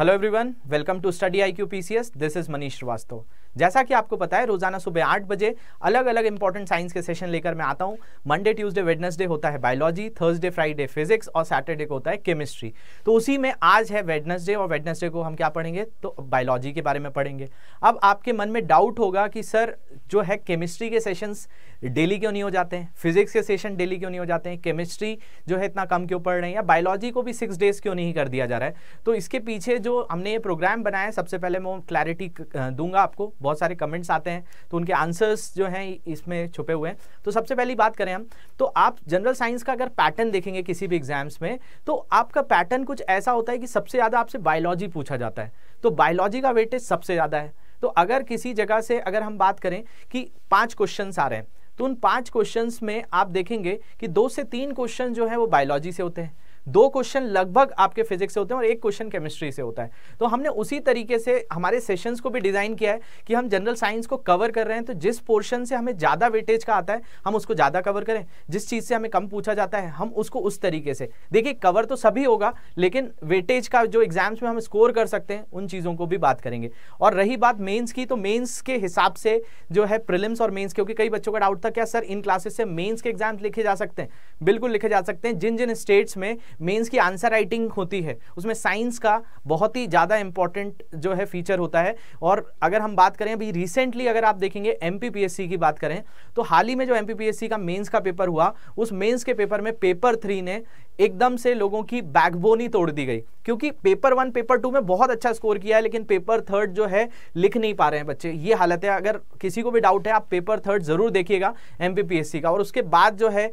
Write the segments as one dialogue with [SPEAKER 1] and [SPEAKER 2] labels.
[SPEAKER 1] hello everyone welcome to study I Q PCS this is Manish Shrivastava जैसा कि आपको पता है रोजाना सुबह आठ बजे अलग अलग इंपॉर्टेंट साइंस के सेशन लेकर मैं आता हूँ मंडे ट्यूसडे वेडनेसडे होता है बायोलॉजी थर्सडे फ्राइडे फिजिक्स और सैटरडे को होता है केमिस्ट्री तो उसी में आज है वेडनेसडे और वेडनेसडे को हम क्या पढ़ेंगे तो बायोलॉजी के बारे में पढ़ेंगे अब आपके मन में डाउट होगा कि सर जो है केमिस्ट्री के सेशंस डेली क्यों नहीं हो जाते हैं फिजिक्स के सेशन डेली क्यों नहीं हो जाते हैं केमिस्ट्री जो है इतना कम क्यों पढ़ रहे हैं या बायोलॉजी को भी सिक्स डेज क्यों नहीं कर दिया जा रहा है तो इसके पीछे जो जो हमने ये प्रोग्राम बनाया है सबसे पहले मैं क्लैरिटी दूंगा आपको बहुत सारे कमेंट्स आते हैं तो उनके आंसर्स जो हैं इसमें छुपे हुए हैं तो सबसे पहली बात करें हम तो आप जनरल साइंस का अगर पैटर्न देखेंगे किसी भी एग्जाम्स में तो आपका पैटर्न कुछ ऐसा होता है कि सबसे ज़्यादा आपसे बायोलॉजी पूछा जाता है तो बायोलॉजी का वेटेज सबसे ज़्यादा है तो अगर किसी जगह से अगर हम बात करें कि पाँच क्वेश्चन आ रहे हैं तो उन पाँच क्वेश्चन में आप देखेंगे कि दो से तीन क्वेश्चन जो है वो बायोलॉजी से होते हैं दो क्वेश्चन लगभग आपके फिजिक्स से होते हैं और एक क्वेश्चन केमिस्ट्री से होता है तो हमने उसी तरीके से हमारे सेशंस को भी डिजाइन किया है कि हम जनरल साइंस को कवर कर रहे हैं तो जिस पोर्शन से हमें ज़्यादा वेटेज का आता है हम उसको ज़्यादा कवर करें जिस चीज़ से हमें कम पूछा जाता है हम उसको उस तरीके से देखिए कवर तो सभी होगा लेकिन वेटेज का जो एग्जाम्स में हम स्कोर कर सकते हैं उन चीज़ों को भी बात करेंगे और रही बात मेन्स की तो मेन्स के हिसाब से जो है प्रिलिम्स और मेन्स क्योंकि कई बच्चों का डाउट था क्या सर इन क्लासेस से मेन्स के एग्जाम्स लिखे जा सकते हैं बिल्कुल लिखे जा सकते हैं जिन जिन स्टेट्स में मेंस की आंसर राइटिंग होती है उसमें साइंस का बहुत ही ज़्यादा इंपॉर्टेंट जो है फीचर होता है और अगर हम बात करें अभी रिसेंटली अगर आप देखेंगे एम की बात करें तो हाल ही में जो एम का मेन्स का पेपर हुआ उस मेन्स के पेपर में पेपर थ्री ने एकदम से लोगों की बैकबोन ही तोड़ दी गई क्योंकि पेपर वन पेपर टू में बहुत अच्छा स्कोर किया है लेकिन पेपर थर्ड जो है लिख नहीं पा रहे हैं बच्चे ये हालत है अगर किसी को भी डाउट है आप पेपर थर्ड जरूर देखिएगा एम का और उसके बाद जो है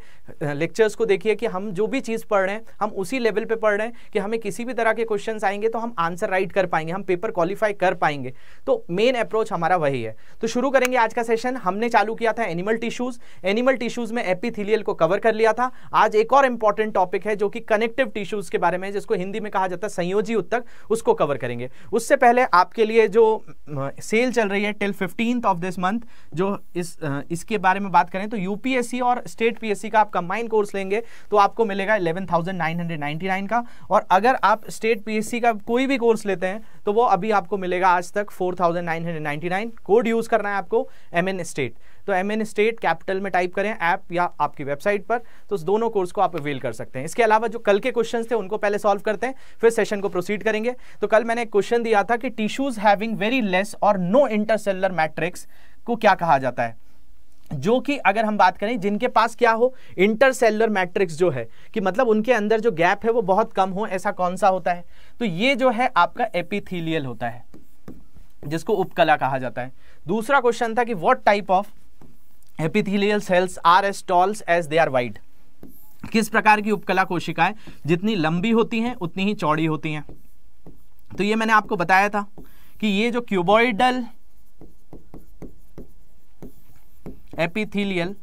[SPEAKER 1] लेक्चर्स को देखिए कि हम जो भी चीज़ पढ़ रहे हैं हम उसी लेवल पर पढ़ रहे हैं कि हमें किसी भी तरह के क्वेश्चन आएंगे तो हम आंसर राइट कर पाएंगे हम पेपर क्वालिफाई कर पाएंगे तो मेन अप्रोच हमारा वही है तो शुरू करेंगे आज का सेशन हमने चालू किया था एनिमल टिश्यूज एनिमल टिश्यूज में एपिथीलियल को कवर कर लिया था आज एक और इंपॉर्टेंट टॉपिक है जो कि कनेक्टिव टिश्यूज के बारे में जिसको हिंदी में कहा जाता है संयोजी उत्तक उसको कवर करेंगे उससे पहले आपके लिए जो सेल चल रही है till fifteenth of this month जो इस इसके बारे में बात करें तो यूपीएससी और स्टेट पीएससी का आप कंबाइंड कोर्स लेंगे तो आपको मिलेगा इलेवन का और अगर आप स्टेट पीएससी का कोई भी कोर्स लेते हैं तो वो अभी आपको मिलेगा आज तक फोर कोड यूज़ करना है आपको एम स्टेट तो एम एन स्टेट कैपिटल में टाइप करें ऐप या आपकी वेबसाइट पर तो उस दोनों कोर्स को आप अवेल कर सकते हैं इसके अलावा जो कल के क्वेश्चन थे उनको पहले सॉल्व करते हैं फिर सेशन को प्रोसीड करेंगे तो कल मैंने एक क्वेश्चन दिया था कि टिश्यूज हैविंग वेरी लेस और नो इंटरसेलर मैट्रिक्स को क्या कहा जाता है जो कि अगर हम बात करें जिनके पास क्या हो इंटरसेलर मैट्रिक्स जो है कि मतलब उनके अंदर जो गैप है वो बहुत कम हो ऐसा कौन सा होता है तो ये जो है आपका एपिथीलियल होता है जिसको उपकला कहा जाता है दूसरा क्वेश्चन था कि what type of epithelial cells are as tall as they are wide किस प्रकार की उपकला कोशिकाएं जितनी लंबी होती हैं उतनी ही चौड़ी होती हैं तो ये मैंने आपको बताया था कि ये जो क्यूबॉइडल एपिथिलियल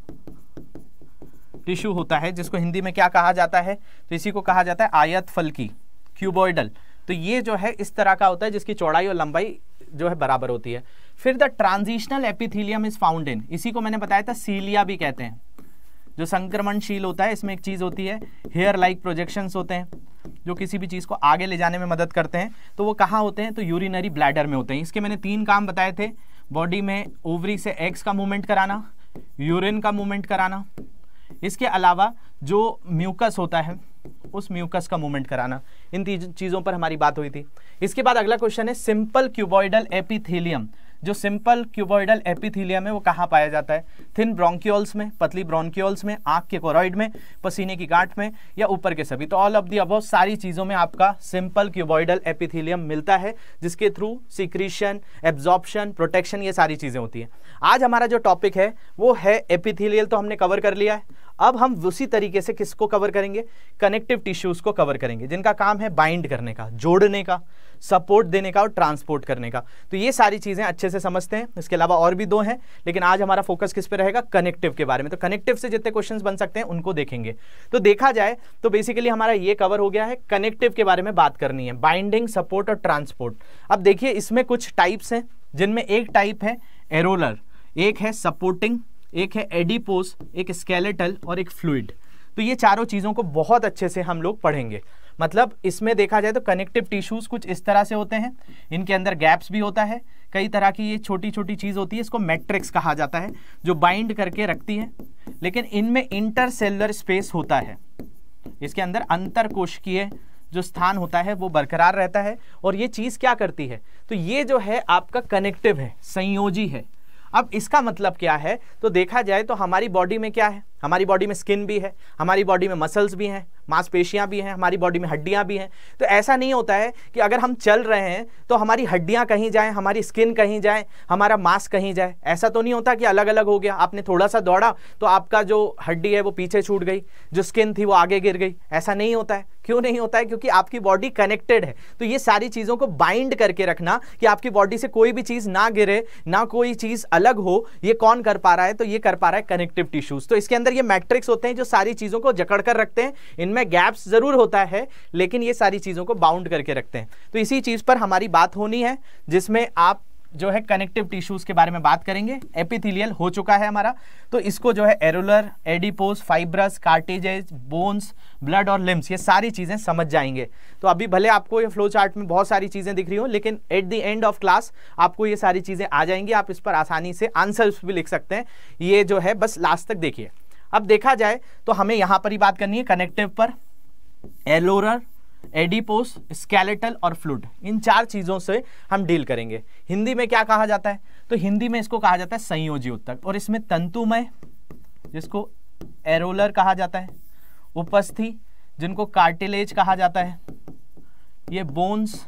[SPEAKER 1] टिश्यू होता है जिसको हिंदी में क्या कहा जाता है तो इसी को कहा जाता है आयत फलकी क्यूबॉइडल तो ये जो है इस तरह का होता है जिसकी चौड़ाई और लंबाई जो है बराबर होती है फिर the transitional epithelium is found in इसी को मैंने बताया था सीलिया भी कहते हैं जो संक्रमणशील होता है इसमें एक चीज़ होती है हेयर लाइक प्रोजेक्शंस होते हैं जो किसी भी चीज़ को आगे ले जाने में मदद करते हैं तो वो कहाँ होते हैं तो यूरिनरी ब्लैडर में होते हैं इसके मैंने तीन काम बताए थे बॉडी में ओवरी से एग्स का मूवमेंट कराना यूरिन का मूवमेंट कराना इसके अलावा जो म्यूकस होता है उस म्यूकस का मूवमेंट कराना इन तीन चीज़ों पर हमारी बात हुई थी इसके बाद अगला क्वेश्चन है सिंपल क्यूबॉइडल एपिथेलियम जो सिंपल क्यूबॉइडल एपिथीलियम है वो कहाँ पाया जाता है थिन ब्रोंक्योल्स में पतली ब्रोंक्योल्स में आँख के कोरॉइड में पसीने की गांठ में या ऊपर के सभी तो ऑल ऑफ दी अब सारी चीज़ों में आपका सिंपल क्यूबॉइडल एपिथीलियम मिलता है जिसके थ्रू सिक्रीशन एब्जॉर्प्शन प्रोटेक्शन ये सारी चीज़ें होती हैं आज हमारा जो टॉपिक है वो है एपिथीलियल तो हमने कवर कर लिया है अब हम उसी तरीके से किसको कवर करेंगे कनेक्टिव टिश्यूज को कवर करेंगे जिनका काम है बाइंड करने का जोड़ने का सपोर्ट देने का और ट्रांसपोर्ट करने का तो ये सारी चीज़ें अच्छे से समझते हैं इसके अलावा और भी दो हैं लेकिन आज हमारा फोकस किस पे रहेगा कनेक्टिव के बारे में तो कनेक्टिव से जितने क्वेश्चन बन सकते हैं उनको देखेंगे तो देखा जाए तो बेसिकली हमारा ये कवर हो गया है कनेक्टिव के बारे में बात करनी है बाइंडिंग सपोर्ट और ट्रांसपोर्ट अब देखिए इसमें कुछ टाइप्स हैं जिनमें एक टाइप है एरोलर एक है सपोर्टिंग एक है एडिपोस एक स्केलेटल और एक फ्लूड तो ये चारों चीज़ों को बहुत अच्छे से हम लोग पढ़ेंगे मतलब इसमें देखा जाए तो कनेक्टिव टिश्यूज कुछ इस तरह से होते हैं इनके अंदर गैप्स भी होता है कई तरह की ये छोटी छोटी चीज होती है इसको मैट्रिक्स कहा जाता है जो बाइंड करके रखती है लेकिन इनमें इंटरसेलर स्पेस होता है इसके अंदर अंतर कोशिकीय जो स्थान होता है वो बरकरार रहता है और ये चीज क्या करती है तो ये जो है आपका कनेक्टिव है संयोजी है अब इसका मतलब क्या है तो देखा जाए तो हमारी बॉडी में क्या है हमारी बॉडी में स्किन भी है हमारी बॉडी में मसल्स भी हैं मांसपेशियाँ भी हैं हमारी बॉडी में हड्डियाँ भी हैं तो ऐसा नहीं होता है कि अगर हम चल रहे हैं तो हमारी हड्डियाँ कहीं जाएँ हमारी स्किन कहीं जाएँ हमारा मांस कहीं जाए ऐसा तो नहीं होता कि अलग अलग हो गया आपने थोड़ा सा दौड़ा तो आपका जो हड्डी है वो पीछे छूट गई जो स्किन थी वो आगे गिर गई ऐसा नहीं होता है क्यों नहीं होता है क्योंकि आपकी बॉडी कनेक्टेड है तो ये सारी चीज़ों को बाइंड करके रखना कि आपकी बॉडी से कोई भी चीज़ ना गिरे ना कोई चीज़ अलग हो ये कौन कर पा रहा है तो ये कर पा रहा है कनेक्टिव टिश्यूज़ तो इसके अंदर ये मैट्रिक्स होते हैं जो सारी चीज़ों को जकड़ कर रखते हैं इनमें गैप्स ज़रूर होता है लेकिन ये सारी चीज़ों को बाउंड करके रखते हैं तो इसी चीज़ पर हमारी बात होनी है जिसमें आप जो है कनेक्टिव टिश्यूज के बारे में बात करेंगे एपिथिलियल हो चुका है हमारा तो इसको जो है areolar adipose fibrous cartilages bones blood और लिम्स ये सारी चीज़ें समझ जाएंगे तो अभी भले आपको ये फ्लो चार्ट में बहुत सारी चीज़ें दिख रही हो लेकिन at the end of class आपको ये सारी चीज़ें आ जाएंगी आप इस पर आसानी से आंसर भी लिख सकते हैं ये जो है बस लास्ट तक देखिए अब देखा जाए तो हमें यहां पर ही बात करनी है कनेक्टिव पर एलोरर एडिपोस स्केलेटल और फ्लूड इन चार चीज़ों से हम डील करेंगे हिंदी में क्या कहा जाता है तो हिंदी में इसको कहा जाता है संयोजी उत्तक और इसमें तंतुमय जिसको एरोलर कहा जाता है उपस्थि जिनको कार्टिलेज कहा जाता है ये बोन्स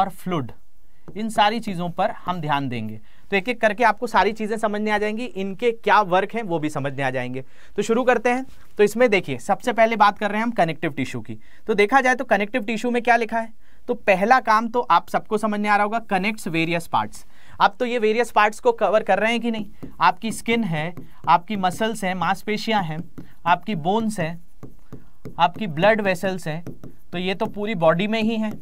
[SPEAKER 1] और फ्लूड इन सारी चीज़ों पर हम ध्यान देंगे तो एक एक करके आपको सारी चीज़ें समझने आ जाएंगी इनके क्या वर्क हैं वो भी समझने आ जाएंगे तो शुरू करते हैं तो इसमें देखिए सबसे पहले बात कर रहे हैं हम कनेक्टिव टिश्यू की तो देखा जाए तो कनेक्टिव टिश्यू में क्या लिखा है तो पहला काम तो आप सबको समझने आ रहा होगा कनेक्ट्स वेरियस पार्ट्स आप तो ये वेरियस पार्ट्स को कवर कर रहे हैं कि नहीं आपकी स्किन है आपकी मसल्स हैं मांसपेशियां हैं आपकी बोन्स हैं आपकी ब्लड वेसल्स हैं तो ये तो पूरी बॉडी में ही हैं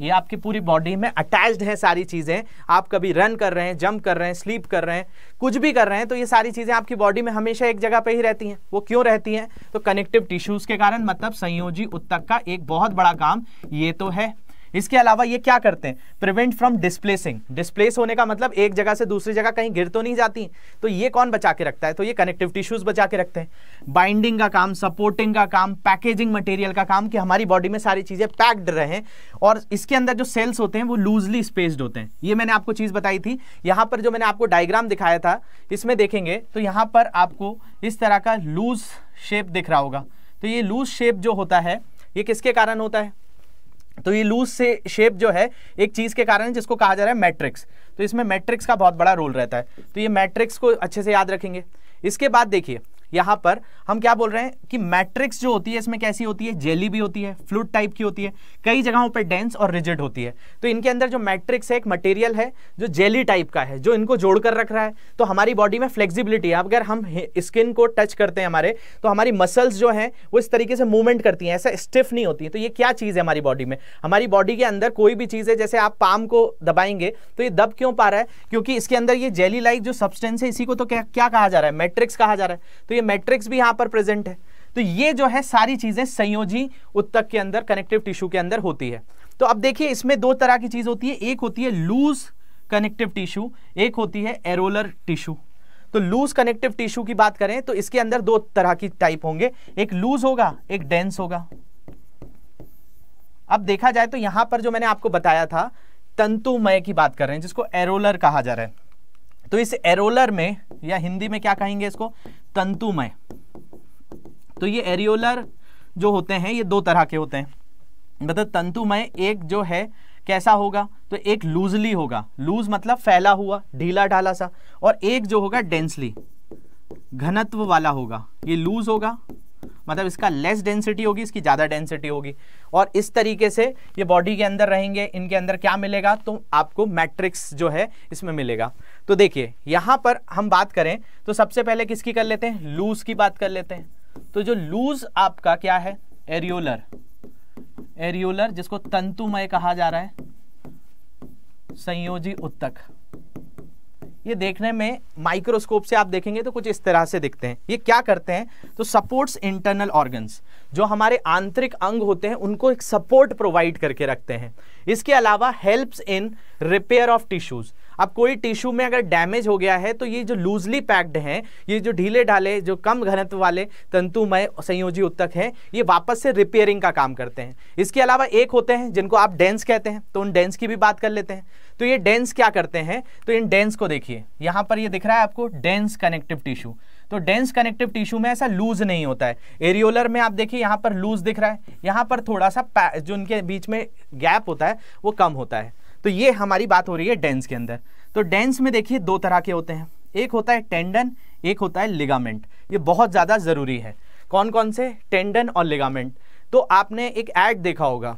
[SPEAKER 1] ये आपकी पूरी बॉडी में अटैच्ड है सारी चीज़ें आप कभी रन कर रहे हैं जंप कर रहे हैं स्लीप कर रहे हैं कुछ भी कर रहे हैं तो ये सारी चीज़ें आपकी बॉडी में हमेशा एक जगह पे ही रहती हैं वो क्यों रहती हैं तो कनेक्टिव टिश्यूज़ के कारण मतलब संयोजी उत्तक का एक बहुत बड़ा काम ये तो है इसके अलावा ये क्या करते हैं प्रिवेंट फ्रॉम डिस्प्लेसिंग डिस्प्लेस होने का मतलब एक जगह से दूसरी जगह कहीं गिर तो नहीं जाती तो ये कौन बचा के रखता है तो ये कनेक्टिव टिश्यूज बचा के रखते हैं बाइंडिंग का काम सपोर्टिंग का काम पैकेजिंग मटेरियल का काम कि हमारी बॉडी में सारी चीजें पैक्ड रहें और इसके अंदर जो सेल्स होते हैं वो लूजली स्पेस्ड होते हैं ये मैंने आपको चीज बताई थी यहाँ पर जो मैंने आपको डायग्राम दिखाया था इसमें देखेंगे तो यहाँ पर आपको इस तरह का लूज शेप दिख रहा होगा तो ये लूज शेप जो होता है ये किसके कारण होता है तो ये लूज से शेप जो है एक चीज के कारण जिसको कहा जा रहा है मैट्रिक्स तो इसमें मैट्रिक्स का बहुत बड़ा रोल रहता है तो ये मैट्रिक्स को अच्छे से याद रखेंगे इसके बाद देखिए यहाँ पर हम क्या बोल रहे हैं कि मैट्रिक्स जो होती है इसमें कैसी होती है जेली भी होती है फ्लूड टाइप की होती है कई जगहों पर डेंस और रिजिड होती है तो इनके अंदर जो मैट्रिक्स है एक मटेरियल है जो जेली टाइप का है जो इनको जोड़कर रख रहा है तो हमारी बॉडी में फ्लेक्सिबिलिटी है अगर हम स्किन को टच करते हैं हमारे तो हमारी मसल्स जो है वो इस तरीके से मूवमेंट करती है ऐसा स्टिफ नहीं होती है तो ये क्या चीज़ है हमारी बॉडी में हमारी बॉडी के अंदर कोई भी चीज़ है जैसे आप पाम को दबाएंगे तो ये दब क्यों पा रहा है क्योंकि इसके अंदर ये जेली लाइक जो सब्सटेंस है इसी को तो क्या क्या कहा जा रहा है मैट्रिक्स कहा जा रहा है तो ये मैट्रिक्स भी यहां पर प्रेजेंट है तो ये जो है सारी चीजें संयोजी उत्तक के अंदर कनेक्टिव टिश्यू के अंदर होती है तो अब देखिए इसमें दो तरह की चीज होती है एक होती है लूज कनेक्टिव टिश्यू एक होती है एरोलर टिश्यू तो लूज कनेक्टिव टिश्यू की बात करें तो इसके अंदर दो तरह की टाइप होंगे एक लूज होगा एक डेंस होगा अब देखा जाए तो यहां पर जो मैंने आपको बताया था तंतुमय की बात कर रहे हैं जिसको एरोलर कहा जा रहा है तो इस एरोलर में या हिंदी में क्या कहेंगे इसको तंतुमय तो ये एरियोलर जो होते हैं ये दो तरह के होते हैं मतलब तंतुमय एक जो है कैसा होगा तो एक लूजली होगा लूज मतलब फैला हुआ ढीला ढाला सा और एक जो होगा डेंसली घनत्व वाला होगा ये लूज होगा मतलब इसका लेस डेंसिटी होगी इसकी ज़्यादा डेंसिटी होगी और इस तरीके से ये बॉडी के अंदर रहेंगे इनके अंदर क्या मिलेगा तो आपको मैट्रिक्स जो है इसमें मिलेगा तो देखिए यहाँ पर हम बात करें तो सबसे पहले किसकी कर लेते हैं लूज की बात कर लेते हैं तो जो लूज आपका क्या है एरियोलर एरियोलर जिसको तंतुमय कहा जा रहा है संयोजी उत्तक ये देखने में माइक्रोस्कोप से आप देखेंगे तो कुछ इस तरह से दिखते हैं ये क्या करते हैं तो सपोर्ट्स इंटरनल ऑर्गन्स जो हमारे आंतरिक अंग होते हैं उनको एक सपोर्ट प्रोवाइड करके रखते हैं इसके अलावा helps in repair of tissues अब कोई टिश्यू में अगर डैमेज हो गया है तो ये जो लूजली पैक्ड हैं ये जो ढीले ढाले जो कम घनत्व वाले तंतुमय संयोजी उत्तक हैं ये वापस से रिपेयरिंग का काम करते हैं इसके अलावा एक होते हैं जिनको आप डेंस कहते हैं तो उन डेंस की भी बात कर लेते हैं तो ये डेंस क्या करते हैं तो इन डेंस को देखिए यहाँ पर ये दिख रहा है आपको डेंस कनेक्टिव टिश्यू तो डेंस कनेक्टिव टिश्यू में ऐसा लूज नहीं होता है एरियोलर में आप देखिए यहाँ पर लूज दिख रहा है यहाँ पर थोड़ा सा जो उनके बीच में गैप होता है वो कम होता है तो ये हमारी बात हो रही है डेंस के अंदर तो डेंस में देखिए दो तरह के होते हैं एक होता है टेंडन एक होता है लिगामेंट ये बहुत ज़्यादा ज़रूरी है कौन कौन से टेंडन और लिगामेंट तो आपने एक एड देखा होगा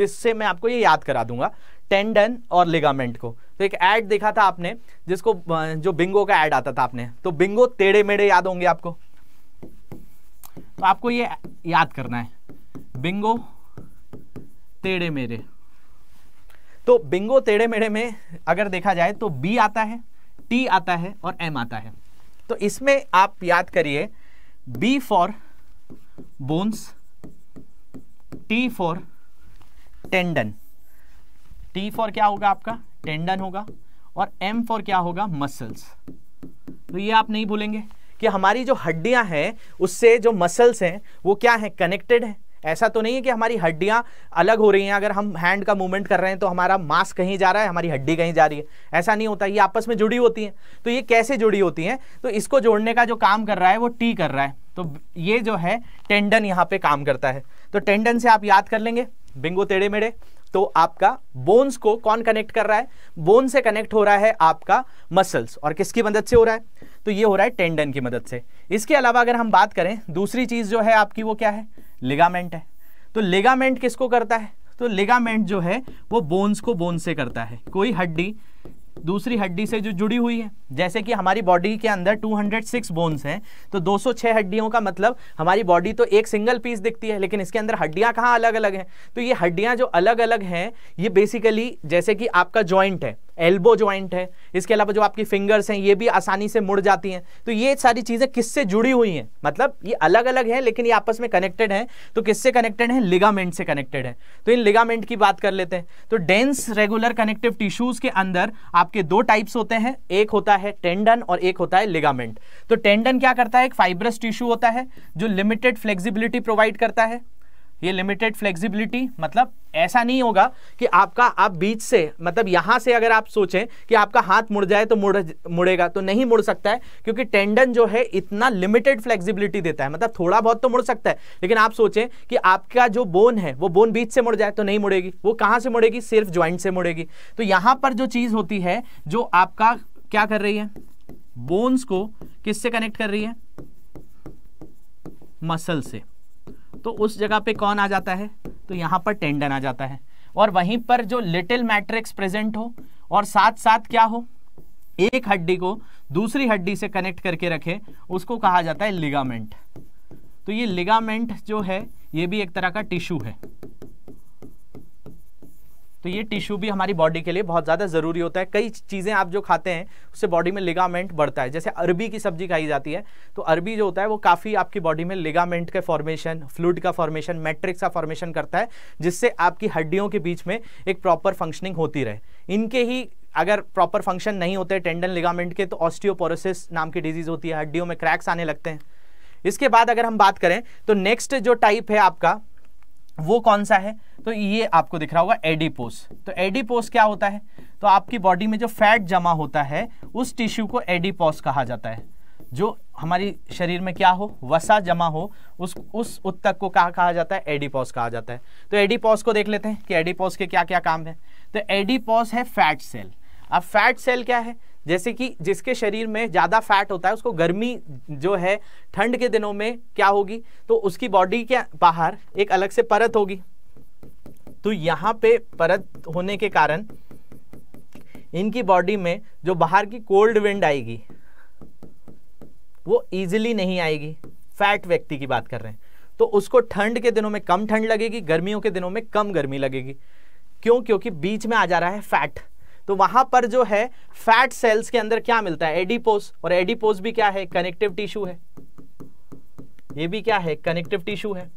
[SPEAKER 1] जिससे मैं आपको ये याद करा दूंगा टेंडन और लिगामेंट को तो एक ऐड देखा था आपने जिसको जो बिंगो का ऐड आता था आपने तो बिंगो टेढ़े मेढ़े याद होंगे आपको तो आपको ये याद करना है बिंगो टेढ़े मेढ़े तो बिंगो टेढ़े मेढ़े में अगर देखा जाए तो बी आता है टी आता है और एम आता है तो इसमें आप याद करिए B for bones T for tendon T for क्या होगा आपका टेंडन होगा और एम फॉर क्या होगा मसल्स तो ये आप नहीं भूलेंगे कि हमारी जो हड्डियां हैं उससे जो मसल्स हैं वो क्या है कनेक्टेड है ऐसा तो नहीं है कि हमारी हड्डियां अलग हो रही हैं अगर हम हैंड का मूवमेंट कर रहे हैं तो हमारा मास कहीं जा रहा है हमारी हड्डी कहीं जा रही है ऐसा नहीं होता ये आपस में जुड़ी होती हैं तो ये कैसे जुड़ी होती हैं तो इसको जोड़ने का जो काम कर रहा है वो टी कर रहा है तो ये जो है टेंडन यहाँ पे काम करता है तो टेंडन से आप याद कर लेंगे बिंगो टेढ़े मेढ़े तो आपका बोन्स को कौन कनेक्ट कर रहा है बोन से कनेक्ट हो रहा है आपका मसल्स और किसकी मदद से हो रहा है तो ये हो रहा है टेंडन की मदद से इसके अलावा अगर हम बात करें दूसरी चीज़ जो है आपकी वो क्या है लिगामेंट है तो लिगामेंट किसको करता है तो लिगामेंट जो है वो बोन्स को बोन से करता है कोई हड्डी दूसरी हड्डी से जो जुड़ी हुई है जैसे कि हमारी बॉडी के अंदर 206 बोन्स हैं तो 206 हड्डियों का मतलब हमारी बॉडी तो एक सिंगल पीस दिखती है लेकिन इसके अंदर हड्डियां कहाँ अलग अलग हैं तो ये हड्डियां जो अलग अलग हैं ये बेसिकली जैसे कि आपका जॉइंट है एल्बो ज्वाइंट है इसके अलावा जो आपकी फिंगर्स हैं ये भी आसानी से मुड़ जाती हैं तो ये सारी चीज़ें किससे जुड़ी हुई हैं मतलब ये अलग अलग है लेकिन ये आपस में कनेक्टेड हैं तो किससे कनेक्टेड हैं लिगामेंट से कनेक्टेड है तो इन लिगामेंट की बात कर लेते हैं तो डेंस रेगुलर कनेक्टिव टिश्यूज़ के अंदर आपके दो टाइप्स होते हैं एक होता है टेंडन और एक होता है लिगामेंट तो टेंडन क्या करता है एक फाइब्रस टिश्यू होता है जो लिमिटेड फ्लेक्सिबिलिटी प्रोवाइड करता है ये लिमिटेड फ्लेक्सिबिलिटी मतलब ऐसा नहीं होगा कि आपका आप बीच से मतलब यहां से अगर आप सोचें कि आपका हाथ मुड़ जाए तो मुड़ मुड़ेगा तो नहीं मुड़ सकता है क्योंकि टेंडन जो है इतना लिमिटेड फ्लेक्सिबिलिटी देता है मतलब थोड़ा बहुत तो मुड़ सकता है लेकिन आप सोचें कि आपका जो बोन है वो बोन बीच से मुड़ जाए तो नहीं मुड़ेगी वो कहाँ से मुड़ेगी सिर्फ ज्वाइंट से मुड़ेगी तो यहां पर जो चीज़ होती है जो आपका क्या कर रही है बोन्स को किससे कनेक्ट कर रही है मसल से तो उस जगह पे कौन आ जाता है तो यहाँ पर टेंडन आ जाता है और वहीं पर जो लिटिल मैट्रिक्स प्रेजेंट हो और साथ साथ क्या हो एक हड्डी को दूसरी हड्डी से कनेक्ट करके रखे उसको कहा जाता है लिगामेंट तो ये लिगामेंट जो है ये भी एक तरह का टिश्यू है तो ये टिश्यू भी हमारी बॉडी के लिए बहुत ज़्यादा ज़रूरी होता है कई चीज़ें आप जो खाते हैं उससे बॉडी में लिगामेंट बढ़ता है जैसे अरबी की सब्जी खाई जाती है तो अरबी जो होता है वो काफ़ी आपकी बॉडी में लिगामेंट के फॉर्मेशन फ्लूड का फॉर्मेशन मैट्रिक्स का फॉर्मेशन करता है जिससे आपकी हड्डियों के बीच में एक प्रॉपर फंक्शनिंग होती रहे इनके ही अगर प्रॉपर फंक्शन नहीं होते टेंडन लिगामेंट के तो ऑस्टियोपोरोसिस नाम की डिजीज़ होती है हड्डियों में क्रैक्स आने लगते हैं इसके बाद अगर हम बात करें तो नेक्स्ट जो टाइप है आपका वो कौन सा है तो ये आपको दिख रहा होगा एडिपोस तो एडिपोस क्या होता है तो आपकी बॉडी में जो फैट जमा होता है उस टिश्यू को एडिपोस कहा जाता है जो हमारी शरीर में क्या हो वसा जमा हो उस उस उत्तक को क्या कहा जाता है एडिपोस कहा जाता है तो एडिपोस को देख लेते हैं कि एडिपोस के क्या क्या काम है तो एडिपोस है फैट सेल अब फैट सेल क्या है जैसे कि जिसके शरीर में ज़्यादा फैट होता है उसको गर्मी जो है ठंड के दिनों में क्या होगी तो उसकी बॉडी के बाहर एक अलग से परत होगी तो यहाँ पे परत होने के कारण इनकी बॉडी में जो बाहर की कोल्ड विंड आएगी वो इजीली नहीं आएगी फैट व्यक्ति की बात कर रहे हैं तो उसको ठंड के दिनों में कम ठंड लगेगी गर्मियों के दिनों में कम गर्मी लगेगी क्यों क्योंकि बीच में आ जा रहा है फैट तो वहां पर जो है फैट सेल्स के अंदर क्या मिलता है एडिपोस और एडिपोस भी क्या है कनेक्टिव टिश्यू है ये भी क्या है कनेक्टिव टिश्यू है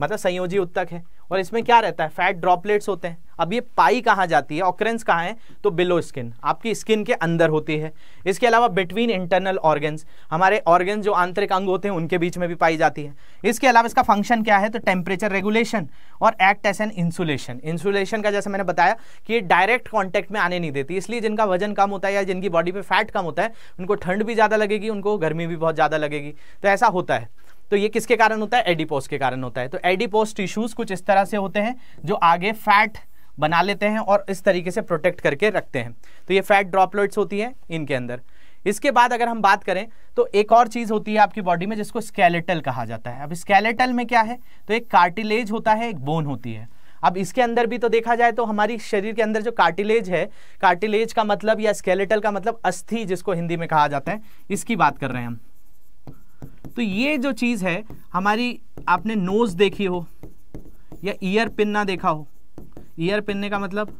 [SPEAKER 1] मतलब संयोजी उत्तक है और इसमें क्या रहता है फैट ड्रॉपलेट्स होते हैं अब ये पाई कहाँ जाती है ऑक्रेंस कहाँ है तो बिलो स्किन आपकी स्किन के अंदर होती है इसके अलावा बिटवीन इंटरनल ऑर्गन्स हमारे ऑर्गन्स जो आंतरिक अंग होते हैं उनके बीच में भी पाई जाती है इसके अलावा इसका फंक्शन क्या है तो टेम्परेचर रेगुलेशन और act as an insulation insulation का जैसे मैंने बताया कि ये डायरेक्ट कॉन्टैक्ट में आने नहीं देती इसलिए जिनका वजन कम होता है या जिनकी बॉडी पर फैट कम होता है उनको ठंड भी ज़्यादा लगेगी उनको गर्मी भी बहुत ज़्यादा लगेगी तो ऐसा होता है तो ये किसके कारण होता है एडिपोस के कारण होता है तो एडिपोस टिश्यूज कुछ इस तरह से होते हैं जो आगे फैट बना लेते हैं और इस तरीके से प्रोटेक्ट करके रखते हैं तो ये फैट ड्रॉपलेट्स होती है इनके अंदर इसके बाद अगर हम बात करें तो एक और चीज़ होती है आपकी बॉडी में जिसको स्केलेटल कहा जाता है अब स्केलेटल में क्या है तो एक कार्टिलेज होता है एक बोन होती है अब इसके अंदर भी तो देखा जाए तो हमारी शरीर के अंदर जो कार्टिलेज है कार्टिलेज का मतलब या स्केलेटल का मतलब अस्थि जिसको हिंदी में कहा जाता है इसकी बात कर रहे हैं हम तो ये जो चीज़ है हमारी आपने नोज़ देखी हो या ईयर पिनना देखा हो ईयर पिनने का मतलब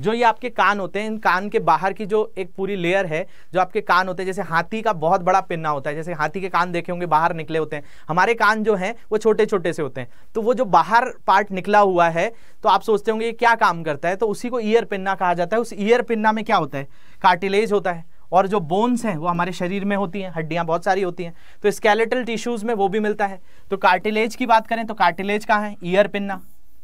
[SPEAKER 1] जो ये आपके कान होते हैं इन कान के बाहर की जो एक पूरी लेयर है जो आपके कान होते हैं जैसे हाथी का बहुत बड़ा पिन्ना होता है जैसे हाथी के कान देखे होंगे बाहर निकले होते हैं हमारे कान जो हैं वो छोटे छोटे से होते हैं तो वो जो बाहर पार्ट निकला हुआ है तो आप सोचते होंगे ये क्या काम करता है तो उसी को ईयर पिन्ना कहा जाता है उस ईयर पिन्ना में क्या होता है कार्टिलेज होता है और जो बोन्स हैं वो हमारे शरीर में होती हैं हड्डियाँ बहुत सारी होती हैं तो स्केलेटल टिश्यूज़ में वो भी मिलता है तो कार्टिलेज की बात करें तो कार्टिलेज कहाँ है ईयर पिन्ना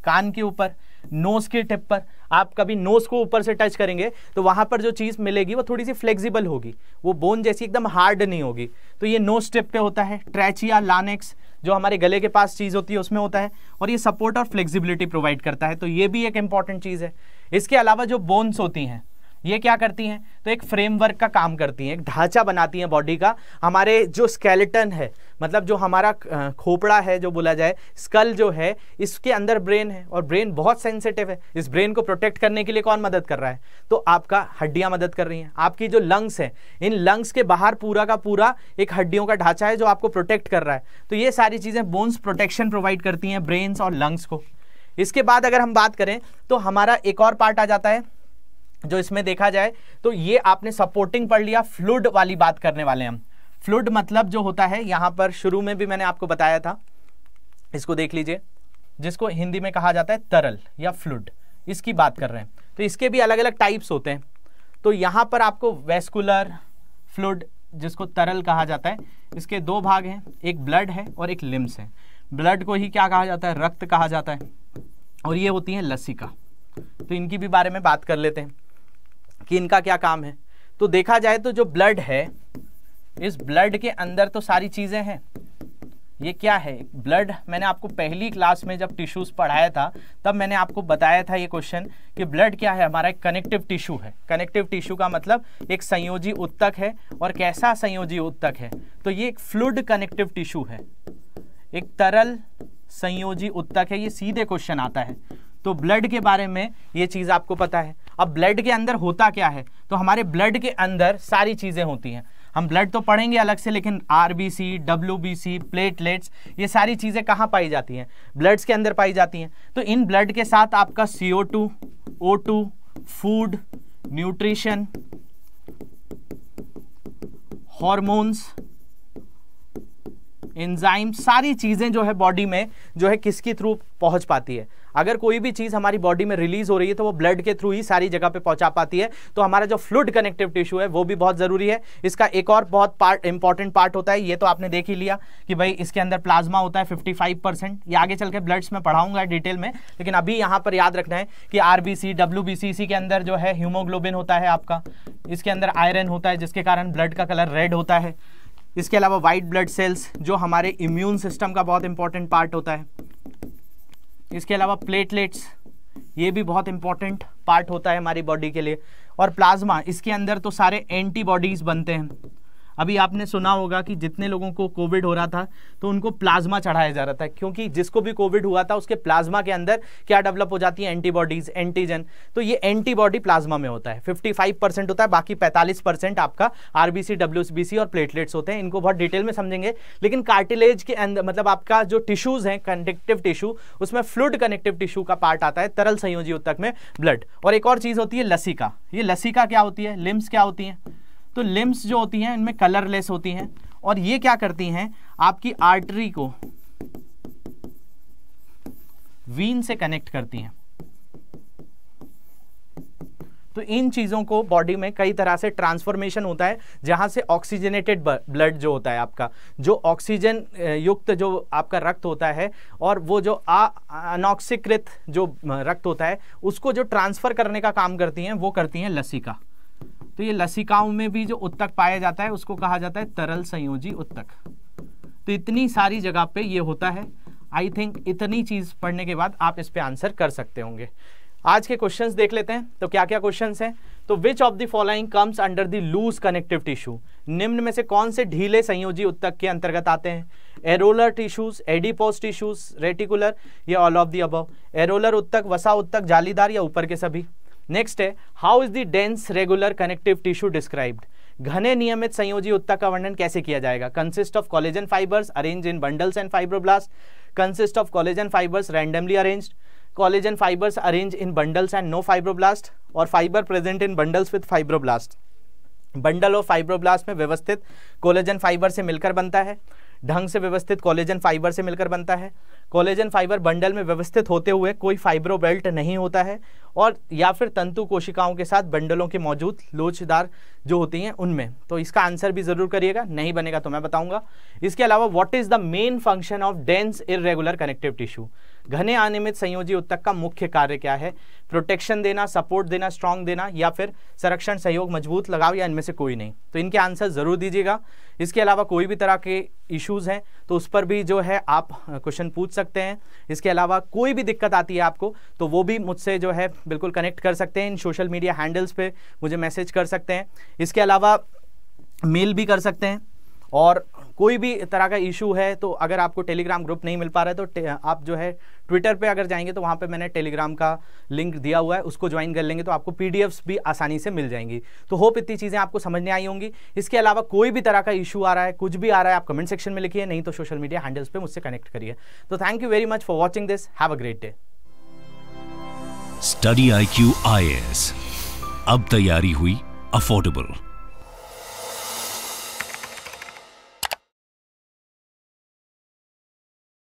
[SPEAKER 1] कान के ऊपर नोज के टिप पर आप कभी नोज को ऊपर से टच करेंगे तो वहाँ पर जो चीज मिलेगी वो थोड़ी सी फ्लेक्सिबल होगी वो बोन जैसी एकदम हार्ड नहीं होगी तो ये नोज टिप पे होता है ट्रैचिया लानेक्स जो हमारे गले के पास चीज होती है उसमें होता है और ये सपोर्ट और फ्लेक्सिबिलिटी प्रोवाइड करता है तो ये भी एक इंपॉर्टेंट चीज है इसके अलावा जो बोन्स होती हैं ये क्या करती हैं तो एक फ्रेमवर्क का काम करती हैं एक ढांचा बनाती हैं बॉडी का हमारे जो स्केलेटन है मतलब जो हमारा खोपड़ा है जो बोला जाए स्कल जो है इसके अंदर ब्रेन है और ब्रेन बहुत सेंसिटिव है इस ब्रेन को प्रोटेक्ट करने के लिए कौन मदद कर रहा है तो आपका हड्डियां मदद कर रही हैं आपकी जो लंग्स हैं इन लंग्स के बाहर पूरा का पूरा एक हड्डियों का ढांचा है जो आपको प्रोटेक्ट कर रहा है तो ये सारी चीज़ें बोन्स प्रोटेक्शन प्रोवाइड करती हैं ब्रेन्स और लंग्स को इसके बाद अगर हम बात करें तो हमारा एक और पार्ट आ जाता है जो इसमें देखा जाए तो ये आपने सपोर्टिंग पढ़ लिया फ्लूड वाली बात करने वाले हम फ्लूड मतलब जो होता है यहाँ पर शुरू में भी मैंने आपको बताया था इसको देख लीजिए जिसको हिंदी में कहा जाता है तरल या फ्लूड इसकी बात कर रहे हैं तो इसके भी अलग अलग टाइप्स होते हैं तो यहाँ पर आपको वेस्कुलर फ्लूड जिसको तरल कहा जाता है इसके दो भाग हैं एक ब्लड है और एक लिम्स है ब्लड को ही क्या कहा जाता है रक्त कहा जाता है और ये होती है लसिका तो इनकी भी बारे में बात कर लेते हैं कि इनका क्या काम है तो देखा जाए तो जो ब्लड है इस ब्लड के अंदर तो सारी चीज़ें हैं ये क्या है ब्लड मैंने आपको पहली क्लास में जब टिश्यूज पढ़ाया था तब मैंने आपको बताया था ये क्वेश्चन कि ब्लड क्या है हमारा एक कनेक्टिव टिश्यू है कनेक्टिव टिश्यू का मतलब एक संयोजी उत्तक है और कैसा संयोजी उत्तक है तो ये एक फ्लूड कनेक्टिव टिश्यू है एक तरल संयोजी उत्तक है ये सीधे क्वेश्चन आता है तो ब्लड के बारे में ये चीज़ आपको पता है अब ब्लड के अंदर होता क्या है तो हमारे ब्लड के अंदर सारी चीज़ें होती हैं हम ब्लड तो पढ़ेंगे अलग से लेकिन R B C W B C platelets ये सारी चीज़ें कहाँ पाई जाती हैं ब्लड्स के अंदर पाई जाती हैं तो इन ब्लड के साथ आपका C O two O two food nutrition hormones enzyme सारी चीज़ें जो है बॉडी में जो है किसके थ्रू पहुंच पाती है अगर कोई भी चीज़ हमारी बॉडी में रिलीज हो रही है तो वो ब्लड के थ्रू ही सारी जगह पे पहुंचा पाती है तो हमारा जो फ्लूड कनेक्टिव टिश्यू है वो भी बहुत ज़रूरी है इसका एक और बहुत पार्ट इंपॉर्टेंट पार्ट होता है ये तो आपने देख ही लिया कि भाई इसके अंदर प्लाज्मा होता है फिफ्टी ये आगे चल के ब्लड्स में पढ़ाऊंगा डिटेल में लेकिन अभी यहाँ पर याद रखना है कि आर बी इसी के अंदर जो है ह्यूमोग्लोबिन होता है आपका इसके अंदर आयरन होता है जिसके कारण ब्लड का कलर रेड होता है इसके अलावा व्हाइट ब्लड सेल्स जो हमारे इम्यून सिस्टम का बहुत इंपॉर्टेंट पार्ट होता है इसके अलावा प्लेटलेट्स ये भी बहुत इंपॉर्टेंट पार्ट होता है हमारी बॉडी के लिए और प्लाज्मा इसके अंदर तो सारे एंटीबॉडीज बनते हैं अभी आपने सुना होगा कि जितने लोगों को कोविड हो रहा था तो उनको प्लाज्मा चढ़ाया जा रहा था क्योंकि जिसको भी कोविड हुआ था उसके प्लाज्मा के अंदर क्या डेवलप हो जाती है एंटीबॉडीज एंटीजन तो ये एंटीबॉडी प्लाज्मा में होता है 55 परसेंट होता है बाकी 45 परसेंट आपका आरबीसी डब्ल्यू और प्लेटलेट्स होते हैं इनको बहुत डिटेल में समझेंगे लेकिन कार्टिलेज के अंदर मतलब आपका जो टिश्यूज हैं कनेक्टिव टिश्यू उसमें फ्लूड कनेक्टिव टिश्यू का पार्ट आता है तरल संयोजी उत्तक में ब्लड और एक और चीज होती है लसिका ये लसिका क्या होती है लिम्स क्या होती है तो लिम्स जो होती हैं इनमें कलरलेस होती हैं और ये क्या करती हैं आपकी आर्टरी को वीन से कनेक्ट करती हैं तो इन चीज़ों को बॉडी में कई तरह से ट्रांसफॉर्मेशन होता है जहां से ऑक्सीजनेटेड ब्लड जो होता है आपका जो ऑक्सीजन युक्त जो आपका रक्त होता है और वो जो अनॉक्सीकृत जो रक्त होता है उसको जो ट्रांसफ़र करने का काम करती हैं वो करती हैं लसिका तो ये लसिकाओं में भी जो उत्तक पाया जाता है उसको कहा जाता है तरल संयोजी उत्तक तो इतनी सारी जगह पे ये होता है आई थिंक इतनी चीज़ पढ़ने के बाद आप इस पर आंसर कर सकते होंगे आज के क्वेश्चन देख लेते हैं तो क्या क्या क्वेश्चन है तो which of the following comes under the loose connective tissue निम्न में से कौन से ढीले संयोजी उत्तक के अंतर्गत आते हैं areolar tissues adipose tissues reticular या all of the above areolar उत्तक वसा उत्तक जालीदार या ऊपर के सभी नेक्स्ट है how is the dense regular connective tissue described घने नियमित संयोजी उत्तक का वर्णन कैसे किया जाएगा consist of collagen fibres arrange in bundles and fibroblast consist of collagen fibres randomly arrange collagen fibres arrange in bundles and no fibroblast or fibre present in bundles with fibroblast bundle और fibroblast में व्यवस्थित collagen fibre से मिलकर बनता है ढंग से व्यवस्थित कोलेजन फाइबर से मिलकर बनता है कोलेजन फाइबर बंडल में व्यवस्थित होते हुए कोई फाइब्रो बेल्ट नहीं होता है और या फिर तंतु कोशिकाओं के साथ बंडलों के मौजूद लोचदार जो होती हैं उनमें तो इसका आंसर भी ज़रूर करिएगा नहीं बनेगा तो मैं बताऊंगा इसके अलावा what is the main function of dense irregular connective tissue घने अनियमित संयोजी उत्तक का मुख्य कार्य क्या है प्रोटेक्शन देना सपोर्ट देना स्ट्रांग देना या फिर संरक्षण सहयोग मजबूत लगाव या इनमें से कोई नहीं तो इनके आंसर ज़रूर दीजिएगा इसके अलावा कोई भी तरह के इश्यूज़ हैं तो उस पर भी जो है आप क्वेश्चन पूछ सकते हैं इसके अलावा कोई भी दिक्कत आती है आपको तो वो भी मुझसे जो है बिल्कुल कनेक्ट कर सकते हैं इन सोशल मीडिया हैंडल्स पर मुझे मैसेज कर सकते हैं इसके अलावा मेल भी कर सकते हैं और कोई भी तरह का इशू है तो अगर आपको टेलीग्राम ग्रुप नहीं मिल पा रहा है तो आप जो है ट्विटर पे अगर जाएंगे तो वहाँ पे मैंने टेलीग्राम का लिंक दिया हुआ है उसको ज्वाइन कर लेंगे तो आपको पी भी आसानी से मिल जाएंगी तो होप इतनी चीज़ें आपको समझने आई होंगी इसके अलावा कोई भी तरह का इशू आ रहा है कुछ भी आ रहा है आप कमेंट सेक्शन में लिखिए नहीं तो सोशल मीडिया हैंडल्स पर मुझसे कनेक्ट करिए तो thank you very much for watching this have a great day study I Q अब तैयारी हुई अफोर्डेबल